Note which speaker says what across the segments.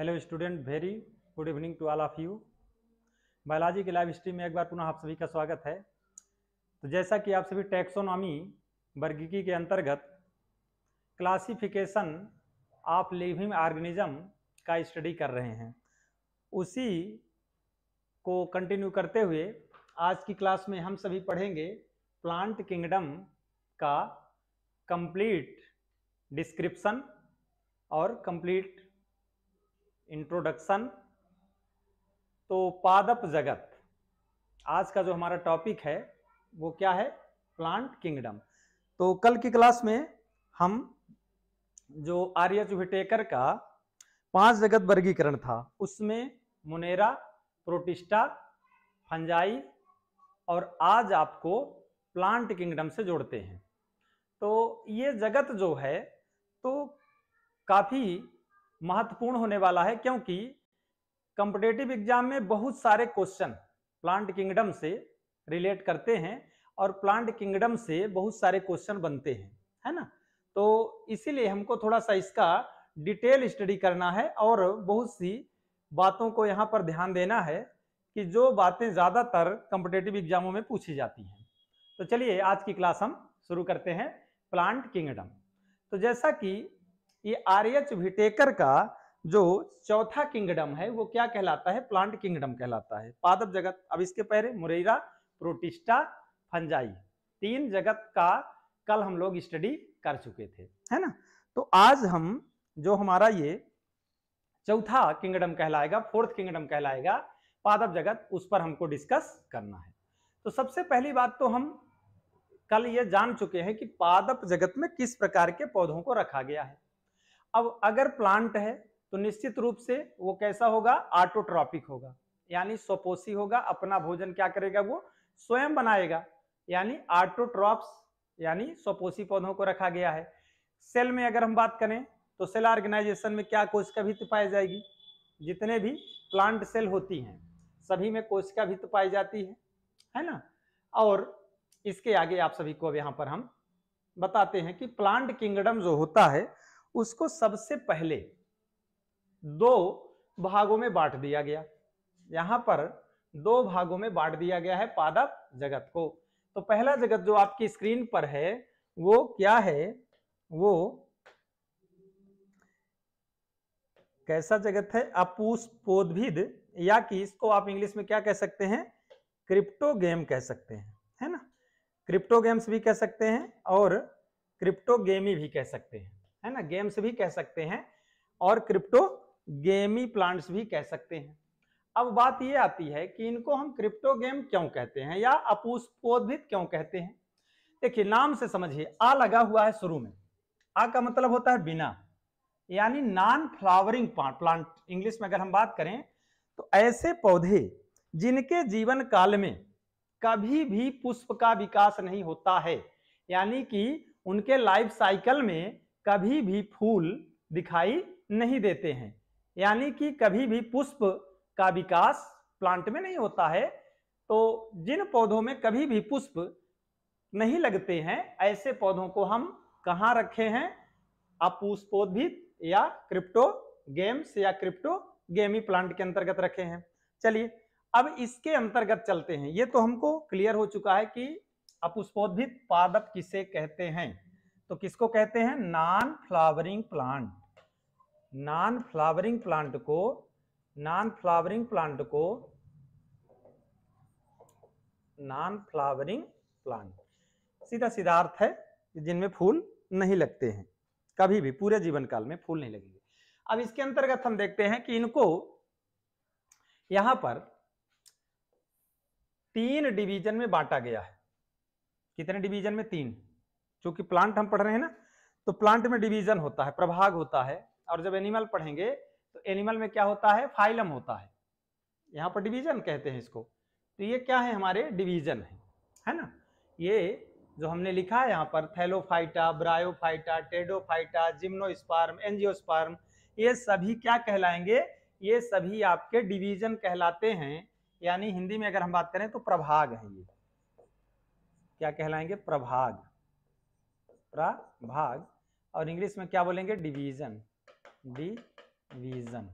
Speaker 1: hello student very good evening to all of you biology की live history में एक बार पुनः आप सभी का स्वागत है तो जैसा कि आप सभी टैक्सोनॉमी वर्गीकी के अंतर्गत क्लासिफिकेशन ऑफ लिविंग ऑर्गेनिज्म का स्टडी कर रहे हैं उसी को कंटिन्यू करते हुए आज की क्लास में हम सभी पढ़ेंगे प्लांट किंगडम का कंप्लीट डिस्क्रिप्शन और कंप्लीट इंट्रोडक्शन तो पादप जगत आज का जो हमारा टॉपिक है वो क्या है प्लांट किंगडम तो कल की क्लास में हम जो आर्य चुभटेकर का पांच जगत वर्गीकरण था उसमें मुनेरा प्रोटिस्टा फंजाई और आज आपको प्लांट किंगडम से जोड़ते हैं तो ये जगत जो है तो काफ़ी महत्वपूर्ण होने वाला है क्योंकि कंपिटेटिव एग्जाम में बहुत सारे क्वेश्चन प्लांट किंगडम से रिलेट करते हैं और प्लांट किंगडम से बहुत सारे क्वेश्चन बनते हैं है ना तो इसीलिए हमको थोड़ा सा इसका डिटेल स्टडी करना है और बहुत सी बातों को यहाँ पर ध्यान देना है कि जो बातें ज़्यादातर कंपिटेटिव एग्जामों में पूछी जाती हैं तो चलिए आज की क्लास हम शुरू करते हैं प्लांट किंगडम तो जैसा कि ये आर्यच विटेकर का जो चौथा किंगडम है वो क्या कहलाता है प्लांट किंगडम कहलाता है पादप जगत अब इसके पहले मुरैरा प्रोटिस्टा फंजाई तीन जगत का कल हम लोग स्टडी कर चुके थे है ना तो आज हम जो हमारा ये चौथा किंगडम कहलाएगा फोर्थ किंगडम कहलाएगा पादप जगत उस पर हमको डिस्कस करना है तो सबसे पहली बात तो हम कल ये जान चुके हैं कि पादप जगत में किस प्रकार के पौधों को रखा गया है अब अगर प्लांट है तो निश्चित रूप से वो कैसा होगा ऑटोट्रॉपिक होगा यानी स्वपोषी होगा अपना भोजन क्या करेगा वो स्वयं बनाएगा यानी ऑटोट्रॉप्स यानी स्वपोषी पौधों को रखा गया है सेल में अगर हम बात करें तो सेल ऑर्गेनाइजेशन में क्या कोशिका भित्त पाई जाएगी जितने भी प्लांट सेल होती हैं सभी में कोशिका भित्त पाई जाती है है ना और इसके आगे आप सभी को अब यहाँ पर हम बताते हैं कि प्लांट किंगडम जो होता है उसको सबसे पहले दो भागों में बांट दिया गया यहां पर दो भागों में बांट दिया गया है पादप जगत को तो पहला जगत जो आपकी स्क्रीन पर है वो क्या है वो कैसा जगत है अपुष्पोद्भिद या कि इसको आप इंग्लिश में क्या कह सकते हैं क्रिप्टो गेम कह सकते हैं है ना क्रिप्टो गेम्स भी कह सकते हैं और क्रिप्टो गेमी भी कह सकते हैं है ना गेम्स भी कह सकते हैं और क्रिप्टो गेमी प्लांट्स भी कह सकते हैं अब बात यह आती है कि इनको हम क्रिप्टो गेम क्यों कहते हैं या अपुष्पोधित क्यों कहते हैं देखिए नाम से समझिए आ लगा हुआ है शुरू में आ का मतलब होता है बिना यानी नॉन फ्लावरिंग प्लांट इंग्लिश में अगर हम बात करें तो ऐसे पौधे जिनके जीवन काल में कभी भी पुष्प का विकास नहीं होता है यानी कि उनके लाइफ साइकिल में कभी भी फूल दिखाई नहीं देते हैं यानी कि कभी भी पुष्प का विकास प्लांट में नहीं होता है तो जिन पौधों में कभी भी पुष्प नहीं लगते हैं ऐसे पौधों को हम कहाँ रखे हैं अपुष्पोद्भित या क्रिप्टो गेम्स या क्रिप्टो गेमी प्लांट के अंतर्गत रखे हैं चलिए अब इसके अंतर्गत चलते हैं ये तो हमको क्लियर हो चुका है कि अपुष्पोद्भित पादप किसे कहते हैं तो किसको कहते हैं non flowering plant non flowering plant को नॉन फ्लावरिंग प्लांट को नॉन फ्लावरिंग प्लांट सीधा सीधा अर्थ है जिनमें फूल नहीं लगते हैं कभी भी पूरे जीवन काल में फूल नहीं लगेंगे अब इसके अंतर्गत हम देखते हैं कि इनको यहां पर तीन डिवीजन में बांटा गया है कितने डिवीजन में तीन चूंकि प्लांट हम पढ़ रहे हैं ना तो प्लांट में डिवीजन होता है प्रभाग होता है और जब एनिमल पढ़ेंगे तो एनिमल में क्या होता है फाइलम होता है यहाँ पर डिवीजन कहते हैं इसको तो ये क्या है हमारे डिवीजन है है ना ये जो हमने लिखा है यहाँ पर thallophyta bryophyta pteridophyta gymnosperm angiosperm ये सभी क्या कहलाएंगे ये सभी आपके डिवीजन कहलाते हैं यानी हिंदी में अगर हम बात करें तो प्रभाग है ये क्या कहलाएंगे प्रभाग भाग और इंग्लिश में क्या बोलेंगे डिवीजन डिवीजन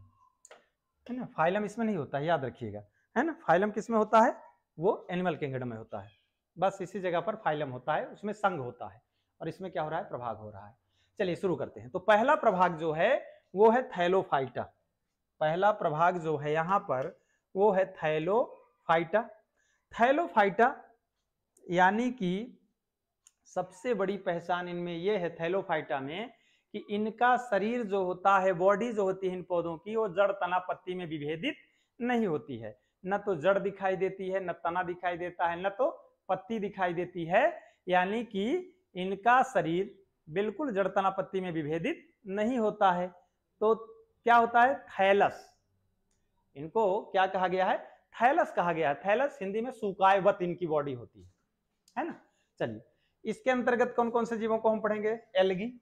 Speaker 1: है ना फाइलम इसमें नहीं होता है याद रखिएगा है ना फाइलम किस में होता है वो एनिमल किंगडम में होता है बस इसी जगह पर फाइलम होता है उसमें संघ होता है और इसमें क्या हो रहा है प्रभाग हो रहा है चलिए शुरू करते हैं तो पहला प्रभाग जो है वो है थैलोफाइटा पहला प्रभाग जो है यहाँ पर वो है थैलोफाइटा थैलोफाइटा यानी कि सबसे बड़ी पहचान इनमें यह है थैलोफाइटा में कि इनका शरीर जो होता है बॉडी जो होती है इन पौधों की वो जड़ तना पत्ती में विभेदित नहीं होती है न तो जड़ दिखाई देती है न तना दिखाई देता है न तो पत्ती दिखाई देती है यानी कि इनका शरीर बिल्कुल जड़ तना पत्ती में विभेदित नहीं होता है तो क्या होता है थैलस इनको क्या कहा गया है थैलस कहा गया है थैलस हिंदी में सुकायवत इनकी बॉडी होती है है ना चलिए इसके अंतर्गत कौन कौन से जीवों को हम पढ़ेंगे एलगी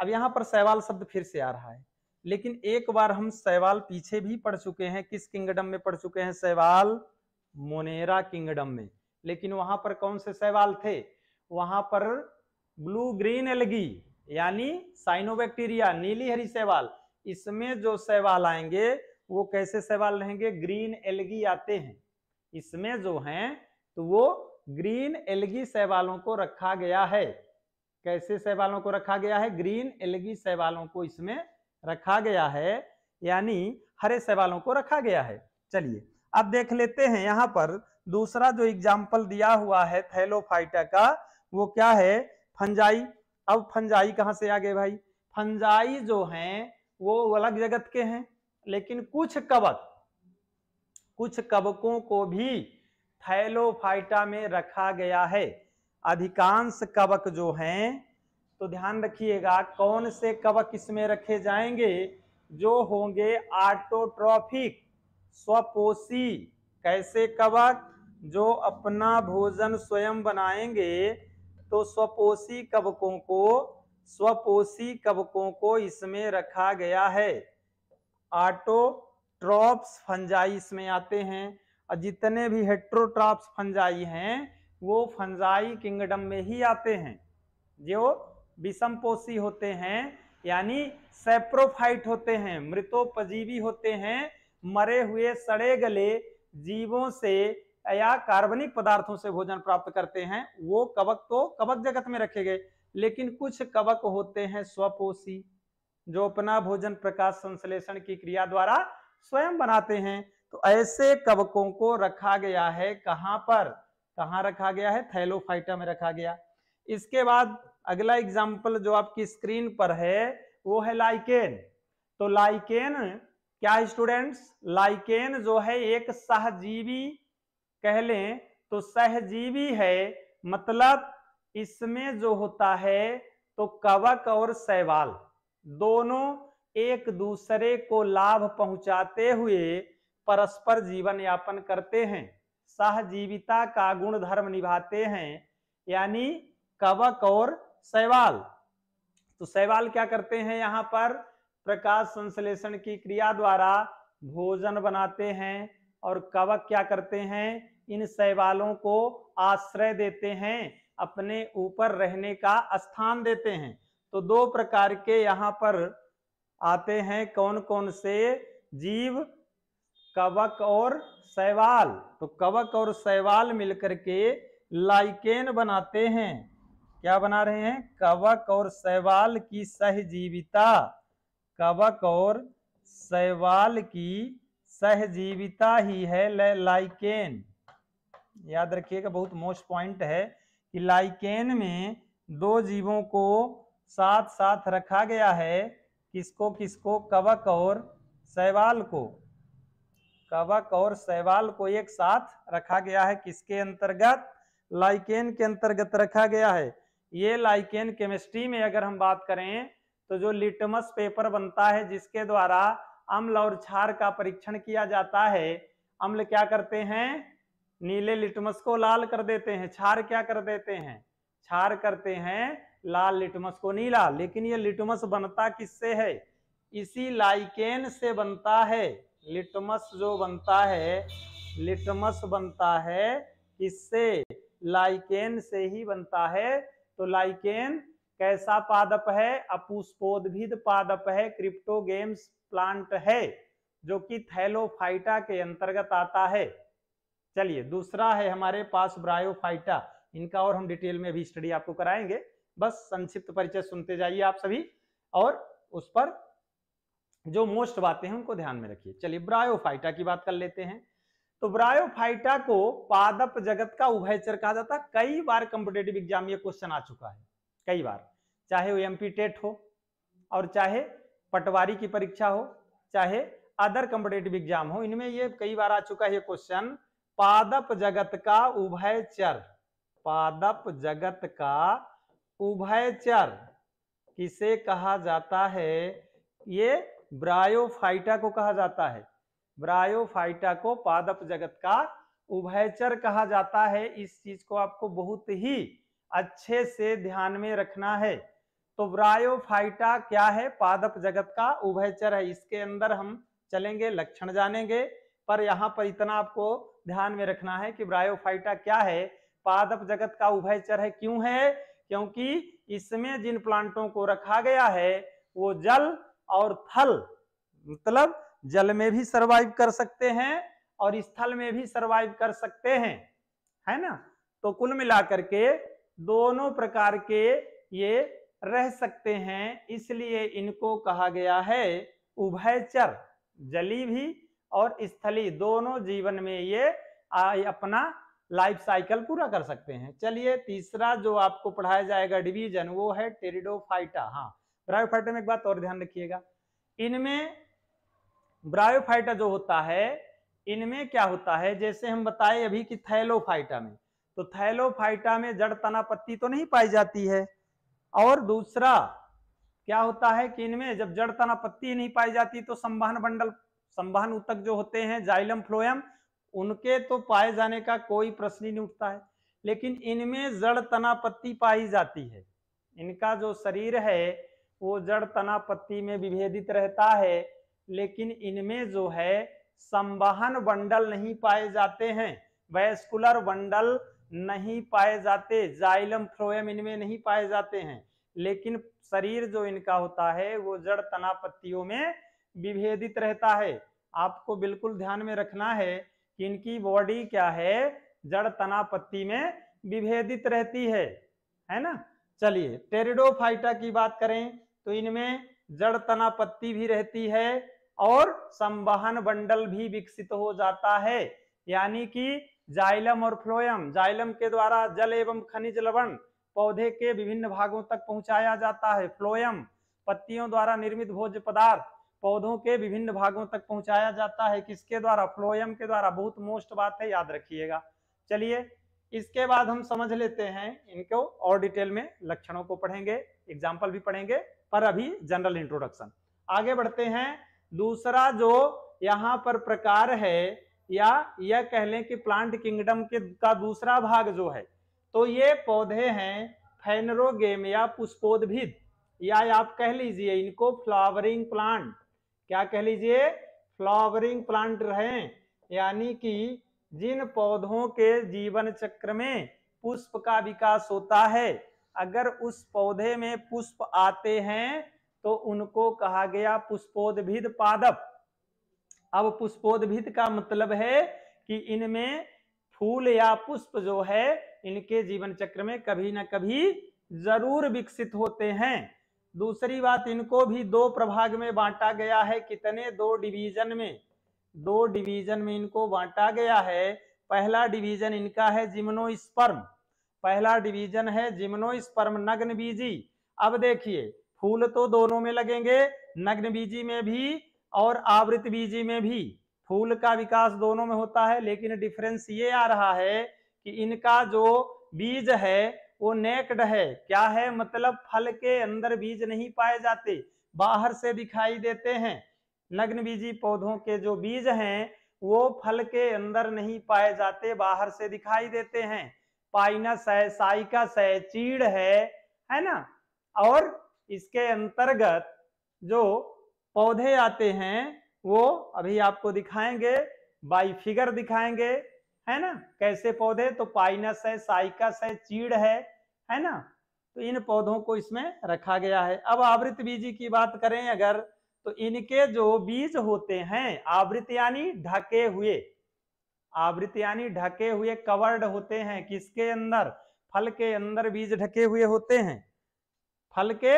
Speaker 1: अब यहाँ पर सहवाल शब्द फिर से आ रहा है लेकिन एक बार हम सहवाल पीछे भी पढ़ चुके हैं किस किंगडम में पढ़ चुके हैं सहवाल मोनेरा किंगडम में लेकिन वहां पर कौन से सहवाल थे वहां पर ब्लू ग्रीन एलगी यानी साइनोबैक्टीरिया नीली हरी सहवाल इसमें जो सहवाल आएंगे वो कैसे सहवाल रहेंगे ग्रीन एलगी आते हैं इसमें जो हैं तो वो ग्रीन एलगी सैवालों को रखा गया है कैसे सहवालों को रखा गया है ग्रीन एलगी सैवालों को इसमें रखा गया है यानी हरे सेवालों को रखा गया है चलिए अब देख लेते हैं यहाँ पर दूसरा जो एग्जाम्पल दिया हुआ है थैलोफाइटा का वो क्या है फंजाई अब फंजाई कहाँ से आ गए भाई फंजाई जो हैं वो अलग जगत के हैं लेकिन कुछ कवक कुछ कवकों को भी थैलोफाइटा में रखा गया है अधिकांश कवक जो हैं तो ध्यान रखिएगा कौन से कवक इसमें रखे जाएंगे जो होंगे आटोट्रॉफिक स्वपोषी कैसे कवक जो अपना भोजन स्वयं बनाएंगे तो स्वपोषी कवकों को स्वपोषी कवकों को इसमें रखा गया है आटो ट्रॉप्स फंजाई इसमें आते हैं और जितने भी हेट्रोट्राप्स फंजाई हैं वो फंजाई किंगडम में ही आते हैं जो विषमपोषी होते हैं यानी सेप्रोफाइट होते हैं मृतोपजीवी होते हैं मरे हुए सड़े गले जीवों से या कार्बनिक पदार्थों से भोजन प्राप्त करते हैं वो कवक तो कवक जगत में रखे गए लेकिन कुछ कवक होते हैं स्वपोषी जो अपना भोजन प्रकाश संश्लेषण की क्रिया द्वारा स्वयं बनाते हैं तो ऐसे कवकों को रखा गया है कहां पर कहां रखा गया है थैलोफाइटा में रखा गया इसके बाद अगला एग्जाम्पल जो आपकी स्क्रीन पर है वो है लाइकेन तो लाइकेन क्या है स्टूडेंट्स लाइकेन जो है एक सहजीवी कह लें तो सहजीवी है मतलब इसमें जो होता है तो कवक और सहवाल दोनों एक दूसरे को लाभ पहुंचाते हुए परस्पर जीवन यापन करते हैं सहजीविता का गुण धर्म निभाते हैं यानी कवक और शैवाल तो शैवाल क्या करते हैं यहाँ पर प्रकाश संश्लेषण की क्रिया द्वारा भोजन बनाते हैं और कवक क्या करते हैं इन शैवालों को आश्रय देते हैं अपने ऊपर रहने का स्थान देते हैं तो दो प्रकार के यहाँ पर आते हैं कौन कौन से जीव कवक और सैवाल तो कवक और सैवाल मिलकर के लाइकेन बनाते हैं क्या बना रहे हैं कवक और सैवाल की सहजीविता कवक और सैवाल की सहजीविता ही है लाइकेन याद रखिएगा बहुत मोस्ट पॉइंट है कि लाइकेन में दो जीवों को साथ साथ रखा गया है किसको किसको कवक और सैवाल को कवक और शैवाल को एक साथ रखा गया है किसके अंतर्गत लाइकेन के अंतर्गत रखा गया है ये लाइकेन केमिस्ट्री में अगर हम बात करें तो जो लिटमस पेपर बनता है जिसके द्वारा अम्ल और क्षार का परीक्षण किया जाता है अम्ल क्या करते हैं नीले लिटमस को लाल कर देते हैं क्षार क्या कर देते हैं क्षार करते हैं लाल लिटमस को नीला लेकिन ये लिटमस बनता किससे है इसी लाइकेन से बनता है लिटमस जो बनता है लिटमस बनता है किससे लाइकेन से ही बनता है तो लाइकेन कैसा पादप है अपुष्पोद्भिद पादप है क्रिप्टोगेम्स प्लांट है जो कि थैलोफाइटा के अंतर्गत आता है चलिए दूसरा है हमारे पास ब्रायोफाइटा इनका और हम डिटेल में भी स्टडी आपको कराएंगे बस संक्षिप्त परिचय सुनते जाइए आप सभी और उस पर जो मोस्ट बातें हैं उनको ध्यान में रखिए चलिए ब्रायोफाइटा की बात कर लेते हैं तो ब्रायोफाइटा को पादप जगत का उभयचर कहा जाता है कई बार कॉम्पिटेटिव एग्जाम ये क्वेश्चन आ चुका है कई बार चाहे वो एमपी टेट हो और चाहे पटवारी की परीक्षा हो चाहे अदर कॉम्पिटेटिव एग्जाम हो इनमें ये कई बार आ चुका है ये क्वेश्चन पादप जगत का उभयचर पादप जगत का उभयचर किसे कहा जाता है ये ब्रायोफाइटा को कहा जाता है ब्रायोफाइटा को पादप जगत का उभयचर कहा जाता है इस चीज को आपको बहुत ही अच्छे से ध्यान में रखना है तो ब्रायोफाइटा क्या है पादप जगत का उभयचर है इसके अंदर हम चलेंगे लक्षण जानेंगे पर यहाँ पर इतना आपको ध्यान में रखना है कि ब्रायोफाइटा क्या है पादप जगत का उभयचर है क्यों है क्योंकि इसमें जिन प्लांटों को रखा गया है वो जल और थल मतलब जल में भी सरवाइव कर सकते हैं और स्थल में भी सरवाइव कर सकते हैं है ना तो कुल मिलाकर के दोनों प्रकार के ये रह सकते हैं इसलिए इनको कहा गया है उभयचर जली भी और स्थली दोनों जीवन में ये अपना लाइफ साइकिल पूरा कर सकते हैं चलिए तीसरा जो आपको पढ़ाया जाएगा डिवीजन वो है टेरिडोफाइटा हाँ ब्रायोफाइटा में एक बात और ध्यान रखिएगा इनमें ब्रायोफाइटा जो होता है इनमें क्या होता है जैसे हम बताए अभी कि थैलोफाइटा में तो थैलोफाइटा में जड़ तना पत्ती तो नहीं पाई जाती है और दूसरा क्या होता है कि इनमें जब जड़ तना पत्ती नहीं पाई जाती तो संवहन बंडल संवहन उतक जो होते हैं जाइलम फ्लोयम उनके तो पाए जाने का कोई प्रश्न ही नहीं उठता है लेकिन इनमें जड़ तना पत्ती पाई जाती है इनका जो शरीर है वो जड़ तना पत्ती में विभेदित रहता है लेकिन इनमें जो है संवहन बंडल नहीं पाए जाते हैं वैस्कुलर बंडल नहीं पाए जाते जाइलम फ्लोएम इनमें नहीं पाए जाते हैं लेकिन शरीर जो इनका होता है वो जड़ तना पत्तियों में विभेदित रहता है आपको बिल्कुल ध्यान में रखना है कि इनकी बॉडी क्या है जड़ तना पत्ती में विभेदित रहती है है ना चलिए टेरिडोफाइटा की बात करें तो इनमें जड़ तनापत्ति भी रहती है और संवहन बंडल भी विकसित हो जाता है यानी कि जाइलम और फ्लोयम जाइलम के द्वारा जल एवं खनिज लवण पौधे के विभिन्न भागों तक पहुंचाया जाता है फ्लोयम पत्तियों द्वारा निर्मित भोज पदार्थ पौधों के विभिन्न भागों तक पहुंचाया जाता है किसके द्वारा फ्लोयम के द्वारा बहुत मोस्ट बात है याद रखिएगा चलिए इसके बाद हम समझ लेते हैं इनको और डिटेल में लक्षणों को पढ़ेंगे एग्जाम्पल भी पढ़ेंगे पर अभी जनरल इंट्रोडक्शन आगे बढ़ते हैं दूसरा जो यहाँ पर प्रकार है या यह कह लें कि प्लांट किंगडम के का दूसरा भाग जो है तो ये पौधे हैं फेनरोगेम या पुष्पोद्भिद या आप कह लीजिए इनको फ्लावरिंग प्लांट क्या कह लीजिए फ्लावरिंग प्लांट रहे यानी कि जिन पौधों के जीवन चक्र में पुष्प का विकास होता है अगर उस पौधे में पुष्प आते हैं तो उनको कहा गया पुष्पोद्भिद पादप अब पुष्पोद्भिद का मतलब है कि इनमें फूल या पुष्प जो है इनके जीवन चक्र में कभी ना कभी जरूर विकसित होते हैं दूसरी बात इनको भी दो प्रभाग में बांटा गया है कितने दो डिवीजन में दो डिवीजन में इनको बांटा गया है पहला डिवीजन इनका है जिम्नोस्पर्म पहला डिवीजन है जिम्नोस्पर्म नग्न बीजी अब देखिए फूल तो दोनों में लगेंगे नग्न बीजी में भी और आवृत बीजी में भी फूल का विकास दोनों में होता है लेकिन डिफरेंस ये आ रहा है कि इनका जो बीज है वो नेक्ड है क्या है मतलब फल के अंदर बीज नहीं पाए जाते बाहर से दिखाई देते हैं नग्न बीजी पौधों के जो बीज हैं वो फल के अंदर नहीं पाए जाते बाहर से दिखाई देते हैं पाइनस है साइकस है चीड़ है है ना और इसके अंतर्गत जो पौधे आते हैं वो अभी आपको दिखाएंगे बाई फिगर दिखाएंगे है ना कैसे पौधे तो पाइनस है साइकस है चीड़ है है ना तो इन पौधों को इसमें रखा गया है अब आवृत बीजी की बात करें अगर तो इनके जो बीज होते हैं आवृत यानी ढके हुए आवृत यानी ढके हुए कवर्ड होते हैं किसके अंदर फल के अंदर बीज ढके हुए होते हैं फल के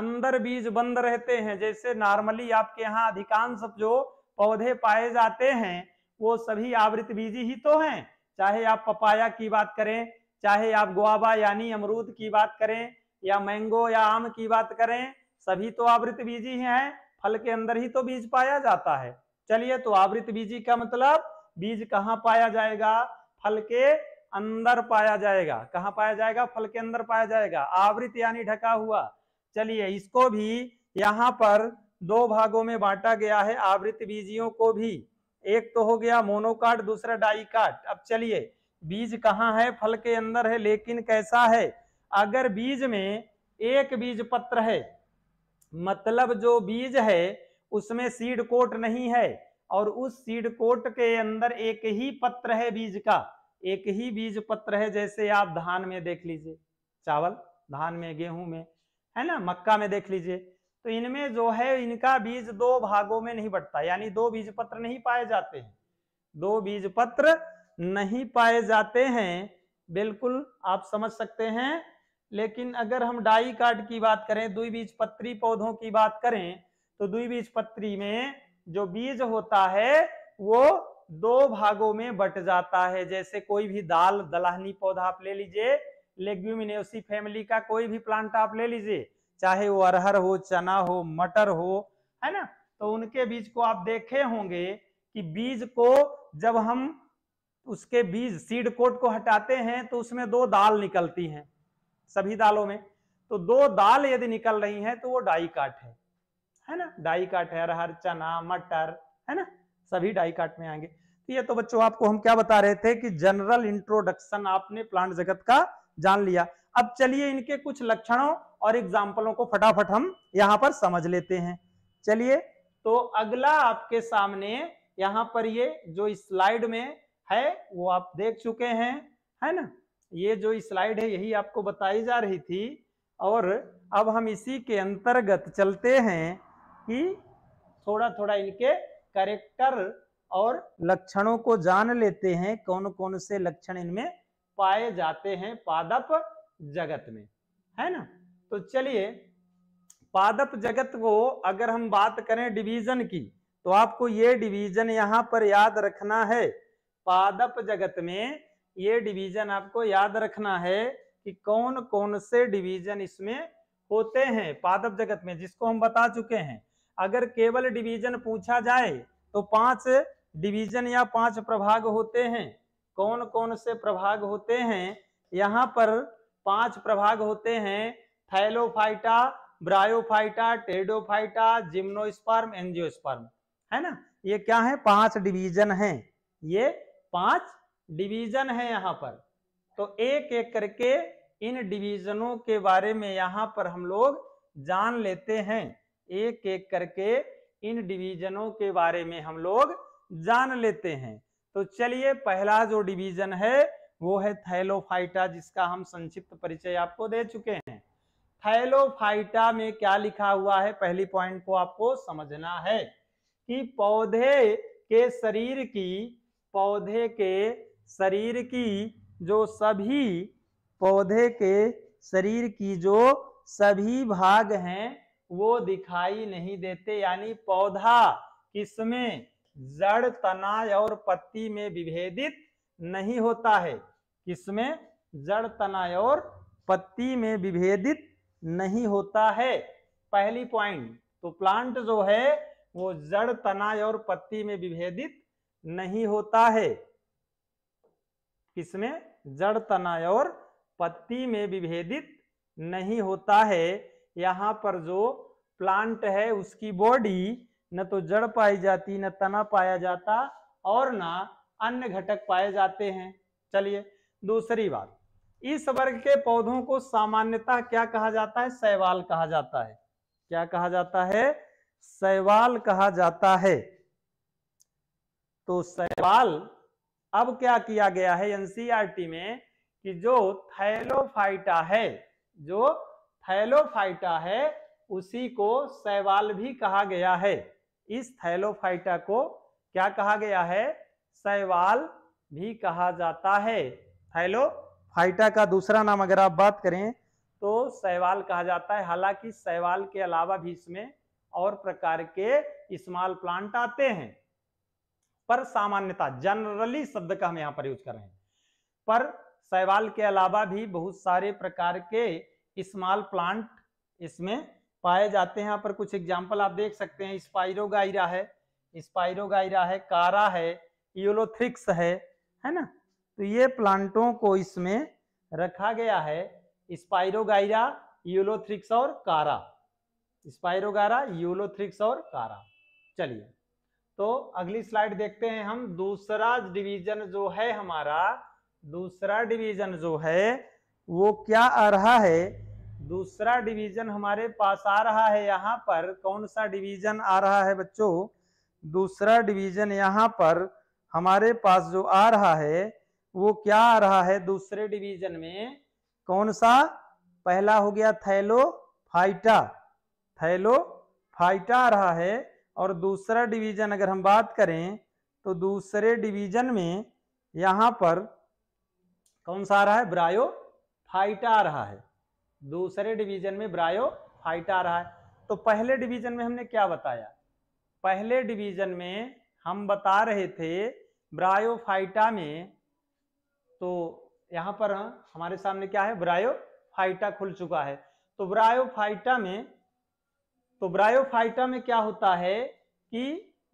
Speaker 1: अंदर बीज बंद रहते हैं जैसे नॉर्मली आपके यहाँ अधिकांश जो पौधे पाए जाते हैं वो सभी आवृत बीजी ही तो हैं चाहे आप पपाया की बात करें चाहे आप गुआबा यानी अमरूद की बात करें या मैंगो या आम की बात करें सभी तो आवृत बीजी हैं फल के अंदर ही तो बीज पाया जाता है चलिए तो आवृत बीजी का मतलब बीज कहाँ पाया जाएगा फल के अंदर पाया जाएगा कहाँ पाया जाएगा फल के अंदर पाया जाएगा आवृत यानी ढका हुआ चलिए इसको भी यहाँ पर दो भागों में बांटा गया है आवृत बीजियों को भी एक तो हो गया मोनोकाट दूसरा कार्ड अब चलिए बीज कहाँ है फल के अंदर है लेकिन कैसा है अगर बीज में एक बीज पत्र है मतलब जो बीज है उसमें सीड कोट नहीं है और उस सीड कोट के अंदर एक ही पत्र है बीज का एक ही बीज पत्र है जैसे आप धान में देख लीजिए चावल धान में गेहूं में है ना मक्का में देख लीजिए तो इनमें जो है इनका बीज दो भागों में नहीं बटता यानी दो बीज पत्र नहीं पाए जाते हैं दो बीज पत्र नहीं पाए जाते हैं बिल्कुल आप समझ सकते हैं लेकिन अगर हम डाई कार्ड की बात करें दुई बीज पत्री पौधों की बात करें तो दुई बीज पत्री में जो बीज होता है वो दो भागों में बट जाता है जैसे कोई भी दाल दलहनी पौधा आप ले लीजिए लेग्यूमिनेसी फैमिली का कोई भी प्लांट आप ले लीजिए चाहे वो अरहर हो चना हो मटर हो है ना तो उनके बीज को आप देखे होंगे कि बीज को जब हम उसके बीज सीड कोट को हटाते हैं तो उसमें दो दाल निकलती हैं सभी दालों में तो दो दाल यदि निकल रही हैं तो वो डाई काट है है ना डाई काट है अरहर चना मटर है ना सभी डाई काट में आएंगे तो ये तो बच्चों आपको हम क्या बता रहे थे कि जनरल इंट्रोडक्शन आपने प्लांट जगत का जान लिया अब चलिए इनके कुछ लक्षणों और एग्जाम्पलों को फटाफट हम यहाँ पर समझ लेते हैं चलिए तो अगला आपके सामने यहाँ पर ये जो स्लाइड में है वो आप देख चुके हैं है ना ये जो स्लाइड है यही आपको बताई जा रही थी और अब हम इसी के अंतर्गत चलते हैं कि थोड़ा थोड़ा इनके करेक्टर और लक्षणों को जान लेते हैं कौन कौन से लक्षण इनमें पाए जाते हैं पादप जगत में है ना तो चलिए पादप जगत को अगर हम बात करें डिवीजन की तो आपको ये डिवीजन यहाँ पर याद रखना है पादप जगत में ये डिवीजन आपको याद रखना है कि कौन कौन से डिवीजन इसमें होते हैं पादप जगत में जिसको हम बता चुके हैं अगर केवल डिवीजन पूछा जाए तो पांच डिवीजन या पांच प्रभाग होते हैं कौन कौन से प्रभाग होते हैं यहाँ पर पांच प्रभाग होते हैं thallophyta bryophyta pteridophyta gymnosperm angiosperm है ना ये क्या है पांच डिवीजन है ये पांच डिवीजन है यहाँ पर तो एक एक करके इन डिवीजनों के बारे में यहाँ पर हम लोग जान लेते हैं एक एक करके इन डिवीजनों के बारे में हम लोग जान लेते हैं तो चलिए पहला जो डिवीजन है वो है थैलोफाइटा जिसका हम संक्षिप्त परिचय आपको दे चुके हैं थैलोफाइटा में क्या लिखा हुआ है पहली पॉइंट को आपको समझना है कि पौधे के शरीर की पौधे के शरीर की जो सभी पौधे के शरीर की जो सभी भाग हैं वो दिखाई नहीं देते यानी पौधा किसमें जड़ तना और पत्ती में विभेदित नहीं होता है किसमें जड़ तना और पत्ती में विभेदित नहीं होता है पहली पॉइंट तो प्लांट जो है वो जड़ तना और पत्ती में विभेदित नहीं होता है किसमें जड़ तना और पत्ती में विभेदित नहीं होता है यहाँ पर जो प्लांट है उसकी बॉडी न तो जड़ पाई जाती न तना पाया जाता और न अन्य घटक पाए जाते हैं चलिए दूसरी बात इस वर्ग के पौधों को सामान्यतः क्या कहा जाता है सैवाल कहा जाता है क्या कहा जाता है सैवाल कहा जाता है तो सैवाल अब क्या किया गया है एनसीआरटी में कि जो थैलोफाइटा है जो थैलोफाइटा है उसी को सैवाल भी कहा गया है इस थैलोफाइटा को क्या कहा गया है सैवाल भी कहा जाता है थैलोफाइटा का दूसरा नाम अगर आप बात करें तो सैवाल कहा जाता है हालांकि सैवाल के अलावा भी इसमें और प्रकार के स्मॉल प्लांट आते हैं पर सामान्यता जनरली शब्द का हम यहां पर यूज कर रहे हैं पर सैवाल के अलावा भी बहुत सारे प्रकार के स्मॉल प्लांट इसमें पाए जाते हैं यहाँ पर कुछ एग्जाम्पल आप देख सकते हैं स्पाइरो है स्पायरोगाइरा है कारा है योलोथ्रिक्स है है ना तो ये प्लांटों को इसमें रखा गया है स्पायरोगाइरा योलोथ्रिक्स और कारा स्पाइरो यूलोथ्रिक्स और कारा चलिए तो अगली स्लाइड देखते हैं हम दूसरा डिवीजन जो है हमारा दूसरा डिवीजन जो है वो क्या आ रहा है दूसरा डिवीजन हमारे पास आ रहा है यहाँ पर कौन सा डिवीजन आ रहा है बच्चों दूसरा डिवीजन यहाँ पर हमारे पास जो आ रहा है वो क्या आ रहा है दूसरे डिवीजन में कौन सा पहला हो गया थैलो फाइटा थैलो फाइटा आ रहा है और दूसरा डिवीजन अगर हम बात करें तो दूसरे डिवीजन में यहाँ पर कौन सा आ रहा है ब्रायो फाइटा आ रहा है दूसरे डिवीजन में ब्रायो फाइटा आ रहा है तो पहले डिवीजन में हमने क्या बताया पहले डिवीजन में हम बता रहे थे ब्रायोफाइटा में तो यहाँ पर हाँ, हमारे सामने क्या है ब्रायोफाइटा खुल चुका है तो ब्रायोफाइटा में तो ब्रायोफाइटा में क्या होता है कि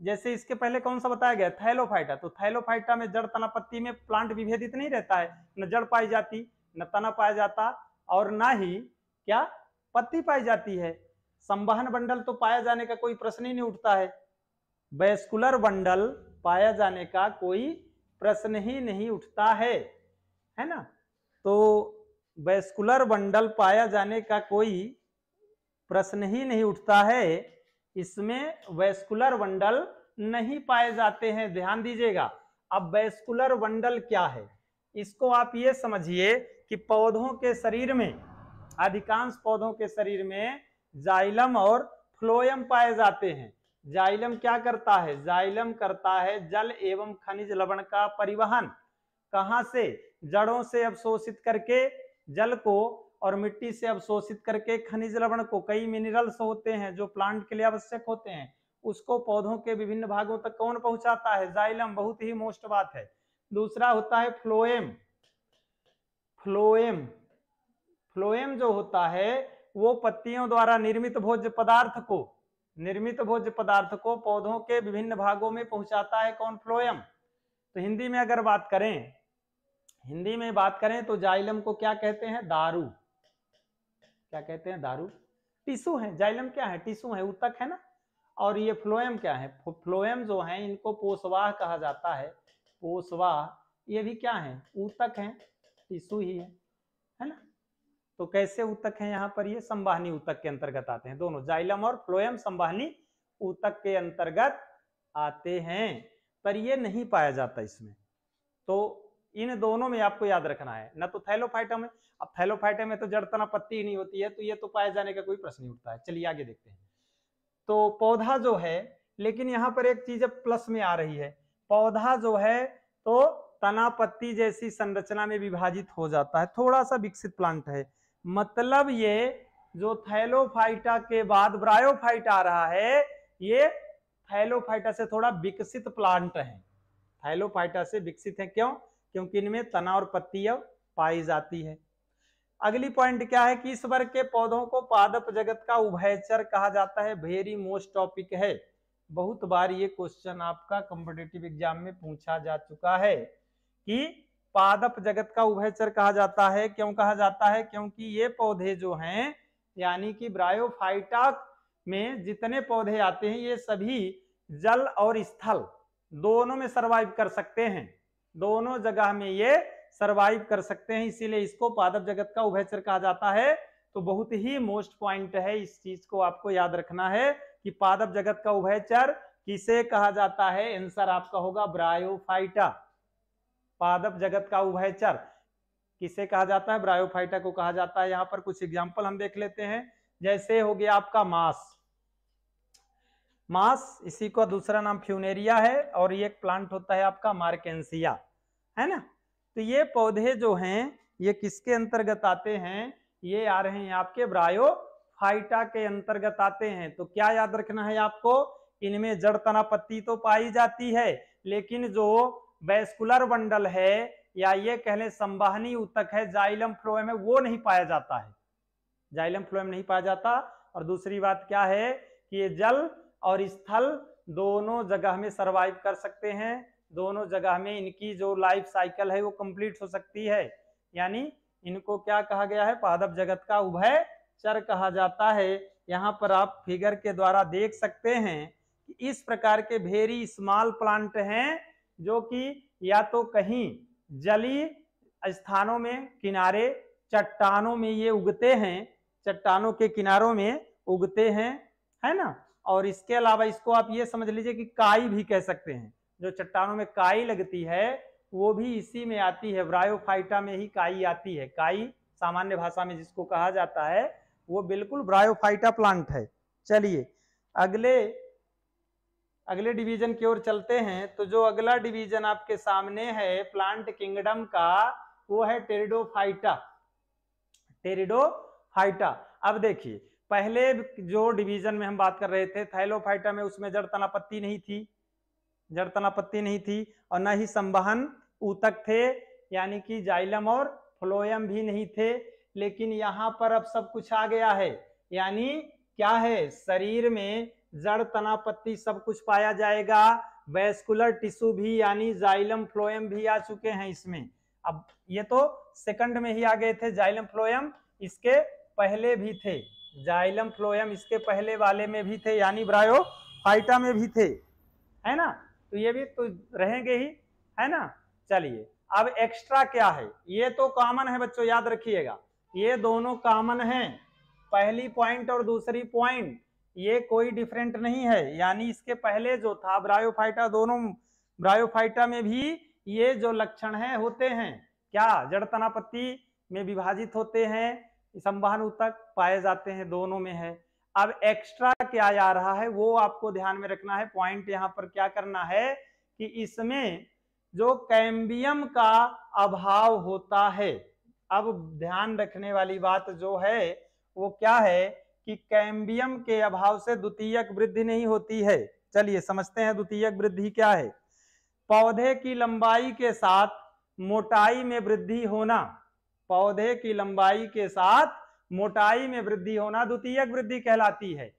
Speaker 1: जैसे इसके पहले कौन सा बताया गया थैलोफाइटा तो थैलोफाइटा में जड़ तनापत्ति में प्लांट विभेदित नहीं रहता है न जड़ पाई जाती नतना पाया जाता और ना ही क्या पत्ती पाई जाती है संवहन बंडल तो पाया जाने का कोई प्रश्न ही नहीं उठता है बेस्कुलर बंडल पाया जाने का कोई प्रश्न ही नहीं उठता है है ना तो बेस्कुलर बंडल पाया जाने का कोई प्रश्न ही नहीं उठता है इसमें वेस्कुलर बंडल नहीं पाए जाते हैं ध्यान दीजिएगा अब वेस्कुलर बंडल क्या है इसको आप ये समझिए कि पौधों के शरीर में अधिकांश पौधों के शरीर में जाइलम और फ्लोयम पाए जाते हैं जाइलम क्या करता है जाइलम करता है जल एवं खनिज लवण का परिवहन कहाँ से जड़ों से अवशोषित करके जल को और मिट्टी से अवशोषित करके खनिज लवण को कई मिनरल्स होते हैं जो प्लांट के लिए आवश्यक होते हैं उसको पौधों के विभिन्न भागों तक कौन पहुंचाता है जाइलम बहुत ही मोस्ट बात है दूसरा होता है फ्लोएम फ्लोएम फ्लोएम जो होता है वो पत्तियों द्वारा निर्मित भोज्य पदार्थ को निर्मित भोज्य पदार्थ को पौधों के विभिन्न भागों में पहुंचाता है कौन फ्लोएम तो हिंदी में अगर बात करें हिंदी में बात करें तो जाइलम को क्या कहते हैं दारू क्या कहते हैं दारू टिशू है जाइलम क्या है टिशू है उतक है ना और ये फ्लोएम क्या है फ्लोएम जो है इनको पोसवाह कहा जाता है पोसवाह ये भी क्या है ऊतक है टिश्यू ही है है ना तो कैसे ऊतक है यहाँ पर ये संवाहनी ऊतक के अंतर्गत आते हैं दोनों जाइलम और फ्लोएम संवाहनी ऊतक के अंतर्गत आते हैं पर ये नहीं पाया जाता इसमें तो इन दोनों में आपको याद रखना है ना तो थैलोफाइटम है अब थैलोफाइटम में तो जड़ तना पत्ती ही नहीं होती है तो ये तो पाए जाने का कोई प्रश्न नहीं उठता है चलिए आगे देखते हैं तो पौधा जो है लेकिन यहाँ पर एक चीज प्लस में आ रही है पौधा जो है तो तना पत्ती जैसी संरचना में विभाजित हो जाता है थोड़ा सा विकसित प्लांट है मतलब ये जो थैलोफाइटा के बाद ब्रायोफाइटा आ रहा है ये थैलोफाइटा से थोड़ा विकसित प्लांट है थैलोफाइटा से विकसित है क्यों क्योंकि इनमें तना और पत्ती अब पाई जाती है अगली पॉइंट क्या है कि इस वर्ग के पौधों को पादप जगत का उभयचर कहा जाता है वेरी मोस्ट टॉपिक है बहुत बार ये क्वेश्चन आपका कॉम्पिटेटिव एग्जाम में पूछा जा चुका है कि पादप जगत का उभयचर कहा जाता है क्यों कहा जाता है क्योंकि ये पौधे जो हैं यानी कि ब्रायोफाइटा में जितने पौधे आते हैं ये सभी जल और स्थल दोनों में सरवाइव कर सकते हैं दोनों जगह में ये सरवाइव कर सकते हैं इसीलिए इसको पादप जगत का उभयचर कहा जाता है तो बहुत ही मोस्ट पॉइंट है इस चीज को आपको याद रखना है कि पादप जगत का उभयचर किसे कहा जाता है आंसर आपका होगा ब्रायोफाइटा पादप जगत का उभयचर किसे कहा जाता है ब्रायोफाइटा को कहा जाता है यहां पर कुछ एग्जाम्पल हम देख लेते हैं जैसे हो गया आपका मांस मांस इसी का दूसरा नाम फ्यूनेरिया है और ये एक प्लांट होता है आपका मार्केंसिया है ना तो ये पौधे जो हैं ये किसके अंतर्गत आते हैं ये आ रहे हैं आपके ब्रायोफाइटा के अंतर्गत आते हैं तो क्या याद रखना है आपको इनमें जड़ तना पत्ती तो पाई जाती है लेकिन जो वैस्कुलर बंडल है या ये कह लें संवाहनी उतक है जाइलम फ्लोएम में वो नहीं पाया जाता है जाइलम फ्लोएम नहीं पाया जाता और दूसरी बात क्या है कि ये जल और स्थल दोनों जगह में सरवाइव कर सकते हैं दोनों जगह में इनकी जो लाइफ साइकिल है वो कंप्लीट हो सकती है यानी इनको क्या कहा गया है पादप जगत का उभय चर कहा जाता है यहाँ पर आप फिगर के द्वारा देख सकते हैं कि इस प्रकार के भेरी स्मॉल प्लांट हैं जो कि या तो कहीं जली स्थानों में किनारे चट्टानों में ये उगते हैं चट्टानों के किनारों में उगते हैं है ना और इसके अलावा इसको आप ये समझ लीजिए कि काई भी कह सकते हैं जो चट्टानों में काई लगती है वो भी इसी में आती है ब्रायोफाइटा में ही काई आती है काई सामान्य भाषा में जिसको कहा जाता है वो बिल्कुल ब्रायोफाइटा प्लांट है चलिए अगले अगले डिवीजन की ओर चलते हैं तो जो अगला डिवीजन आपके सामने है प्लांट किंगडम का वो है टेरिडोफाइटा टेरिडोफाइटा अब देखिए पहले जो डिवीजन में हम बात कर रहे थे थैलोफाइटा में उसमें जड़ तनापत्ति नहीं थी जड़ तनापत्ति नहीं थी और न ही संवहन ऊतक थे यानी कि जाइलम और फ्लोयम भी नहीं थे लेकिन यहाँ पर अब सब कुछ आ गया है यानी क्या है शरीर में जड़ तना पत्ती सब कुछ पाया जाएगा वेस्कुलर टिश्यू भी यानी जाइलम फ्लोएम भी आ चुके हैं इसमें अब ये तो सेकंड में ही आ गए थे जाइलम फ्लोएम इसके पहले भी थे जाइलम फ्लोएम इसके पहले वाले में भी थे यानी ब्रायो फाइटा में भी थे है ना तो ये भी तो रहेंगे ही है ना चलिए अब एक्स्ट्रा क्या है ये तो कॉमन है बच्चों याद रखिएगा ये दोनों कॉमन है पहली पॉइंट और दूसरी पॉइंट ये कोई डिफरेंट नहीं है यानी इसके पहले जो था ब्रायोफाइटा दोनों ब्रायोफाइटा में भी ये जो लक्षण है होते हैं क्या जड़ तनापत्ति में विभाजित होते हैं संवाहन उत्तक पाए जाते हैं दोनों में है अब एक्स्ट्रा क्या आ रहा है वो आपको ध्यान में रखना है पॉइंट यहाँ पर क्या करना है कि इसमें जो कैम्बियम का अभाव होता है अब ध्यान रखने वाली बात जो है वो क्या है कि कैम्बियम के अभाव से द्वितीयक वृद्धि नहीं होती है चलिए समझते हैं द्वितीयक वृद्धि क्या है पौधे की लंबाई के साथ मोटाई में वृद्धि होना पौधे की लंबाई के साथ मोटाई में वृद्धि होना द्वितीयक वृद्धि कहलाती है